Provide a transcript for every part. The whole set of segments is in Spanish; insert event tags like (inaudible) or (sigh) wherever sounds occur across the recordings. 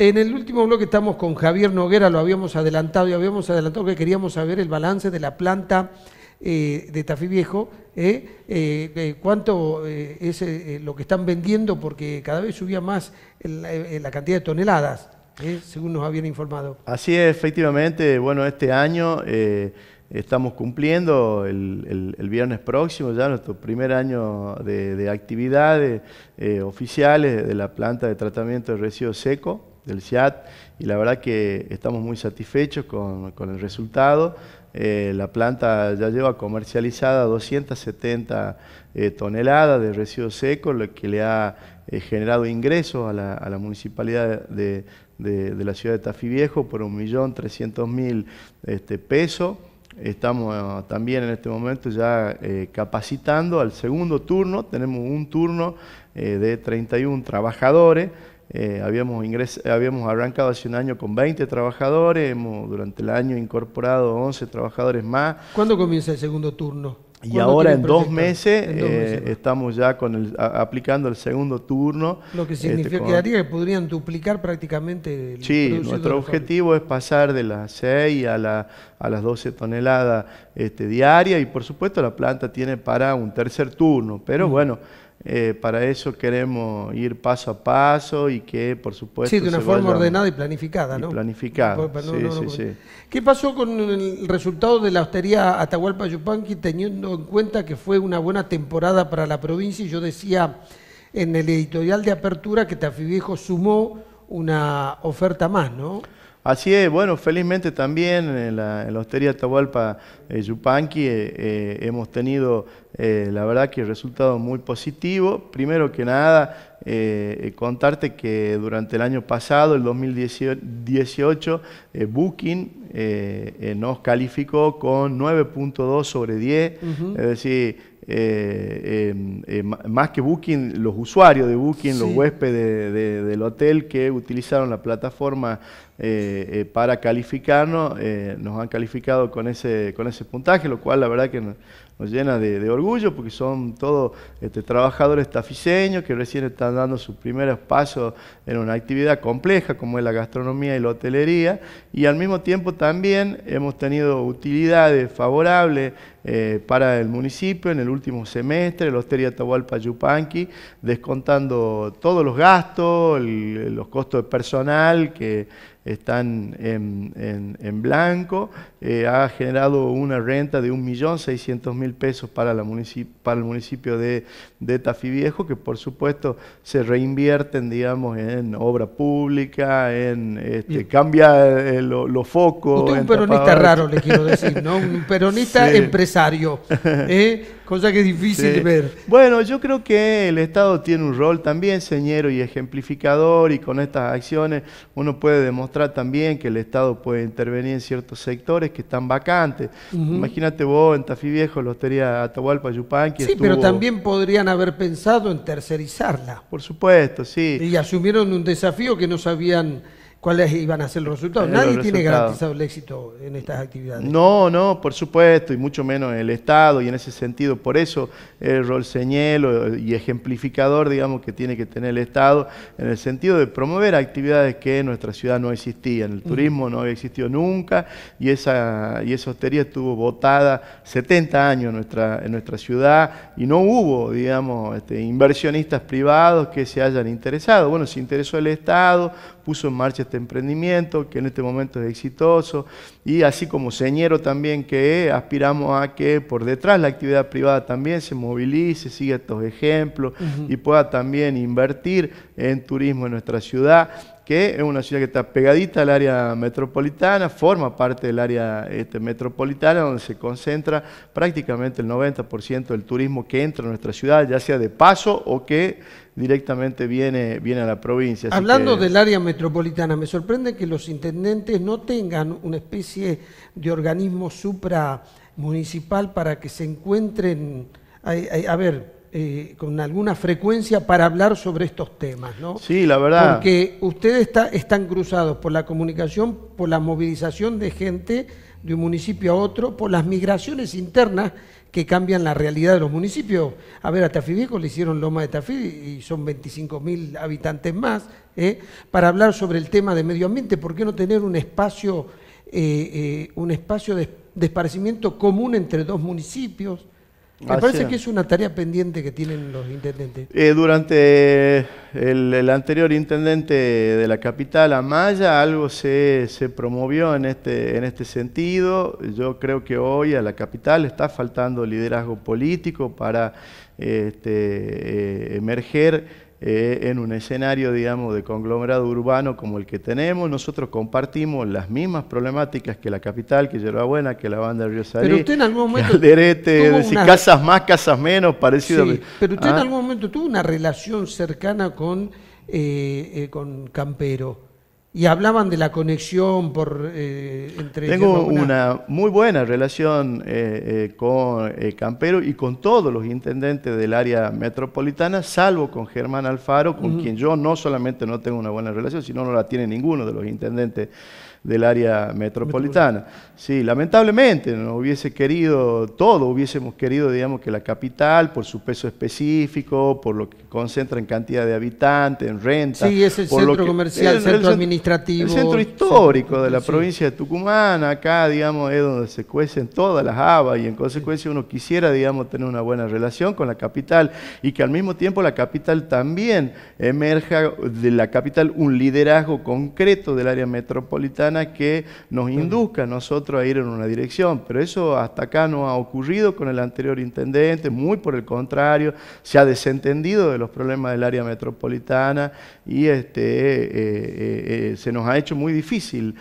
En el último bloque estamos con Javier Noguera, lo habíamos adelantado y habíamos adelantado que queríamos saber el balance de la planta eh, de Tafí Viejo, ¿eh? Eh, cuánto es lo que están vendiendo, porque cada vez subía más la, cantidad de toneladas, según nos habían informado. Así es, efectivamente, bueno, este año estamos cumpliendo el, viernes próximo, ya nuestro primer año de, actividades oficiales de la planta de tratamiento de residuos seco del CIAT y la verdad que estamos muy satisfechos con, el resultado. Eh, la planta ya lleva comercializada 270 eh, toneladas de residuos secos, lo que le ha eh, generado ingresos a la, municipalidad de, la ciudad de Tafí Viejo por 1.300.000 este, pesos. Estamos ah, también en este momento ya capacitando al segundo turno, tenemos un turno de 31 trabajadores eh, habíamos, habíamos arrancado hace un año con 20 trabajadores, hemos durante el año incorporado 11 trabajadores más. ¿Cuándo comienza el segundo turno? Y ahora en dos, meses, eh, estamos ya con el, aplicando el segundo turno. Lo que este, significa que podrían duplicar prácticamente Sí, nuestro objetivo es pasar de las 6 a, a las 12 toneladas este, diarias y por supuesto la planta tiene para un tercer turno, pero mm. bueno eh, para eso queremos ir paso a paso y que, por supuesto... Sí, de una forma ordenada y planificada, ¿no? Planificada, sí, sí, sí. ¿Qué pasó con el resultado de la hostería Atahualpa Yupanqui, teniendo en cuenta que fue una buena temporada para la provincia? Y yo decía en el editorial de apertura que Viejo sumó una oferta más, ¿no? Así es, bueno, felizmente también en la, Hostería Atahualpa eh, Yupanqui eh, eh, hemos tenido, la verdad que resultados muy positivos. Primero que nada, contarte que durante el año pasado, el 2018, Booking nos calificó con 9.2 sobre 10, es decir, eh, eh, eh, más que Booking, los usuarios de Booking, los huéspedes del hotel que utilizaron la plataforma para calificarnos, nos han calificado con ese, con ese puntaje, lo cual la verdad que nos llena de, orgullo porque son todos este, trabajadores tafiseños que recién están dando sus primeros pasos en una actividad compleja como es la gastronomía y la hotelería y al mismo tiempo también hemos tenido utilidades favorables eh, para el municipio en el último semestre, la Hostería Atahualpa Yupanqui, descontando todos los gastos, los costos de personal que están en, en, en blanco, eh, ha generado una renta de 1.600.000 pesos para, la para el municipio de, de Viejo, que por supuesto se reinvierten, digamos, en obra pública, en este, cambia eh, los focos. un peronista raro, le quiero decir, ¿no? Un (laughs) peronista empresario. ¿eh? cosa que es difícil de ver. Bueno, yo creo que el Estado tiene un rol también señero y ejemplificador y con estas acciones uno puede demostrar también que el Estado puede intervenir en ciertos sectores que están vacantes. Imagínate vos en Tafí Viejo, la hostería Atahualpa Yupanqui. Sí, pero también podrían haber pensado en tercerizarla. Por supuesto, sí. Y asumieron un desafío que no sabían cuáles iban a ser los resultados. Eh, Nadie tiene garantizado el éxito en estas actividades. No, no, por supuesto, y mucho menos el Estado, y en ese sentido, por eso el rol señelo y ejemplificador, digamos, que tiene que tener el Estado, en el sentido de promover actividades que en nuestra ciudad no existían. El turismo no existió nunca, y esa, y esa hostería estuvo votada 70 años en nuestra, en nuestra ciudad, y no hubo, digamos, este, inversionistas privados que se hayan interesado. Bueno, se interesó el Estado, puso en marcha este emprendimiento, que en este momento es exitoso, y así como señero también que aspiramos a que por detrás la actividad privada también se movilice, siga estos ejemplos y pueda también invertir en turismo en nuestra ciudad que es una ciudad que está pegadita al área metropolitana, forma parte del área este, metropolitana, donde se concentra prácticamente el 90% del turismo que entra a nuestra ciudad, ya sea de paso o que directamente viene, viene a la provincia. Hablando del área metropolitana, me sorprende que los intendentes no tengan una especie de organismo supramunicipal para que se encuentren, a ver, eh, con alguna frecuencia para hablar sobre estos temas, ¿no? Sí, la verdad. Porque ustedes están cruzados por la comunicación, por la movilización de gente de un municipio a otro, por las migraciones internas que cambian la realidad de los municipios. A ver, a Tafí le hicieron Loma de Tafí y son 25.000 habitantes más. ¿eh? Para hablar sobre el tema de medio ambiente, ¿por qué no tener un espacio, eh, un espacio de, de, común entre dos municipios? Me parece que es una tarea pendiente que tienen los intendentes. Eh, durante el, anterior intendente de la capital, Amaya, algo se, promovió en este, en este sentido. Yo creo que hoy a la capital está faltando liderazgo político para este, eh, emerger eh, en un escenario, digamos, de conglomerado urbano como el que tenemos. Nosotros compartimos las mismas problemáticas que la capital, que Yerba Buena, que la banda de Río Salí, Pero usted en algún momento. Alderete, decir, casas más, casas menos, parecido. Sí, Pero usted en ¿Ah? algún momento tuvo una relación cercana con, eh, eh con Campero y hablaban de la conexión eh, entre... Tengo una... muy buena relación eh, eh, con Campero y con todos los intendentes del área metropolitana, salvo con Germán Alfaro, con quien yo no solamente no tengo una buena relación, sino no la tiene ninguno de los intendentes del área metropolitana. Sí, lamentablemente, no hubiese querido todo, hubiésemos querido, digamos, que la capital, por su peso específico, por lo que concentra en cantidad de habitantes, en renta. Sí, el por centro lo que, comercial, el, centro administrativo. El centro histórico de la provincia de Tucumán, acá, digamos, es donde se cuecen todas las habas y en consecuencia uno quisiera, digamos, tener una buena relación con la capital y que al mismo tiempo la capital también emerja de la capital un liderazgo concreto del área metropolitana que nos induzca a nosotros a ir en una dirección, pero eso hasta acá no ha ocurrido con el anterior intendente, muy por el contrario, se ha desentendido de los problemas del área metropolitana y este, eh, eh, eh, se nos ha hecho muy difícil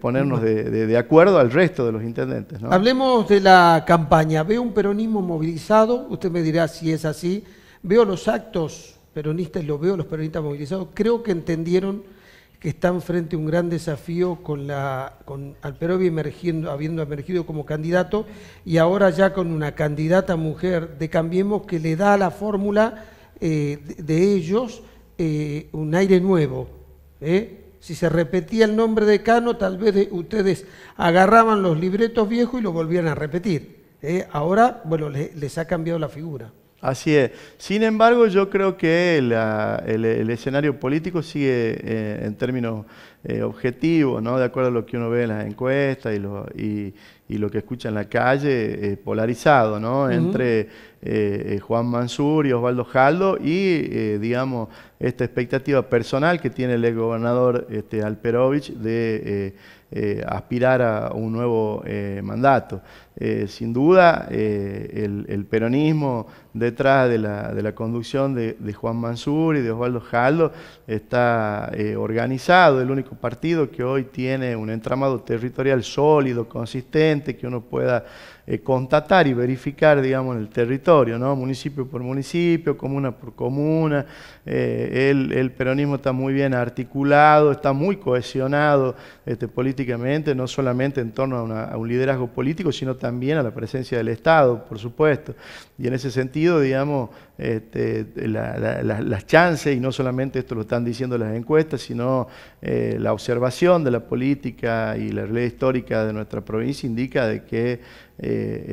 ponernos de, acuerdo al resto de los intendentes. Hablemos de la campaña, veo un peronismo movilizado, usted me dirá si es así, veo los actos peronistas, los veo los peronistas movilizados, creo que entendieron están frente a un gran desafío con, la, con Alperovi emergiendo, habiendo emergido como candidato y ahora ya con una candidata mujer de Cambiemos que le da a la fórmula eh, de, ellos eh, un aire nuevo. ¿eh? Si se repetía el nombre de Cano, tal vez ustedes agarraban los libretos viejos y los volvían a repetir. Ahora, bueno, les ha cambiado la figura. Así es. Sin embargo, yo creo que el, escenario político sigue eh, en términos eh, objetivos, ¿no? de acuerdo a lo que uno ve en las encuestas y, lo, y, y lo que escucha en la calle polarizado, Entre eh, eh, Juan Mansur y Osvaldo Jaldo y, eh, digamos, esta expectativa personal que tiene el ex gobernador este, Alperovich de aspirar a un nuevo mandato. sin duda, el, peronismo detrás de la, de la conducción de, de, Juan Mansur y de Osvaldo Jaldo está organizado, el único partido que hoy tiene un entramado territorial sólido, consistente, que uno pueda eh, y verificar, digamos, en el territorio, ¿no? municipio por municipio, comuna por comuna. Eh, el, peronismo está muy bien articulado, está muy cohesionado este, políticamente, no solamente en torno a, un liderazgo político, sino también a la presencia del Estado, por supuesto. Y en ese sentido, digamos, este, las chances, y no solamente esto lo están diciendo las encuestas, sino eh, la observación de la política y la realidad histórica de nuestra provincia indica de que eh,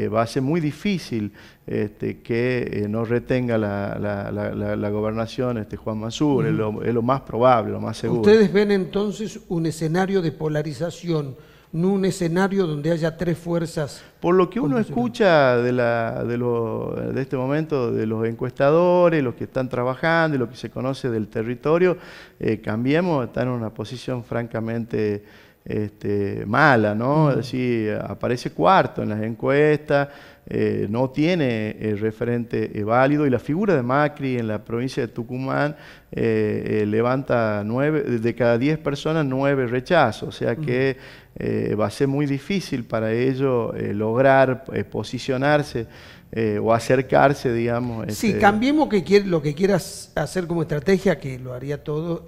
eh, va a ser muy difícil este, que eh, no retenga la, gobernación este, Juan Mansur, es, lo, más probable, lo más seguro. Ustedes ven entonces un escenario de polarización, no un escenario donde haya tres fuerzas. Por lo que uno escucha de, la, de, este momento de los encuestadores, los que están trabajando y lo que se conoce del territorio, Cambiemos están en una posición francamente este, mala, ¿no? Así aparece cuarto en las encuestas, eh, no tiene eh, referente eh, válido y la figura de Macri en la provincia de Tucumán levanta nueve, de cada diez personas nueve rechazos, o sea que va a ser muy difícil para ellos lograr posicionarse o acercarse, digamos. Sí, este, cambiemos que lo que quieras hacer como estrategia, que lo haría todo,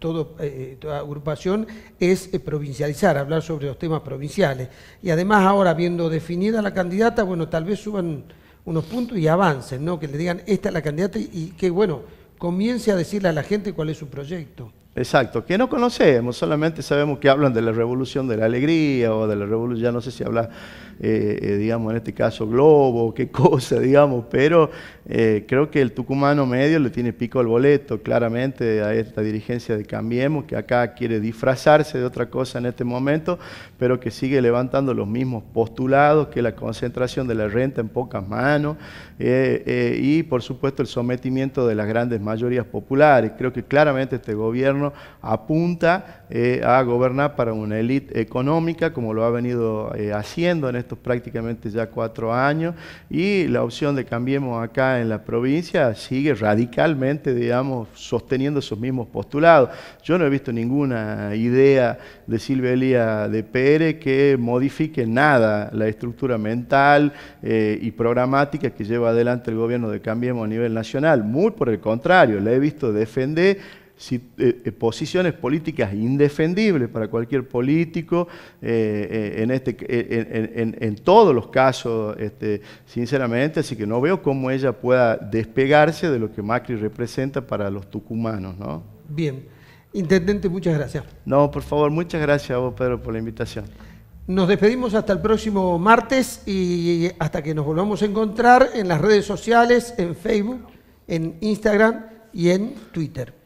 todo, toda agrupación, es provincializar, hablar sobre los temas provinciales. Y además ahora, viendo definida la candidata, bueno, tal vez suban unos puntos y avancen, ¿no? Que le digan, esta es la candidata y, y que, bueno, comience a decirle a la gente cuál es su proyecto. Exacto, que no conocemos, solamente sabemos que hablan de la revolución de la alegría o de la revolución, ya no sé si habla, eh, eh, digamos, en este caso, globo, qué (laughs) cosa, digamos, pero eh, creo que el tucumano medio le tiene pico al boleto, claramente, a esta dirigencia de Cambiemos, que acá quiere disfrazarse de otra cosa en este momento, pero que sigue levantando los mismos postulados, que la concentración de la renta en pocas manos y, por supuesto, el sometimiento de las grandes mayorías populares. Creo que claramente este gobierno apunta eh, a gobernar para una élite económica, como lo ha venido eh, haciendo en estos prácticamente ya cuatro años, y la opción de Cambiemos acá en la provincia sigue radicalmente, digamos, sosteniendo esos mismos postulados. Yo no he visto ninguna idea de Silvia Elía de Pérez que modifique nada la estructura mental eh, y programática que lleva adelante el gobierno de Cambiemos a nivel nacional. Muy por el contrario, la he visto defender eh, eh, posiciones políticas indefendibles para cualquier político, eh, en, este, en, todos los casos, este, sinceramente, así que no veo cómo ella pueda despegarse de lo que Macri representa para los tucumanos. ¿no? Bien. Intendente, muchas gracias. No, por favor, muchas gracias a vos, Pedro, por la invitación. Nos despedimos hasta el próximo martes y hasta que nos volvamos a encontrar en las redes sociales, en Facebook, en Instagram y en Twitter.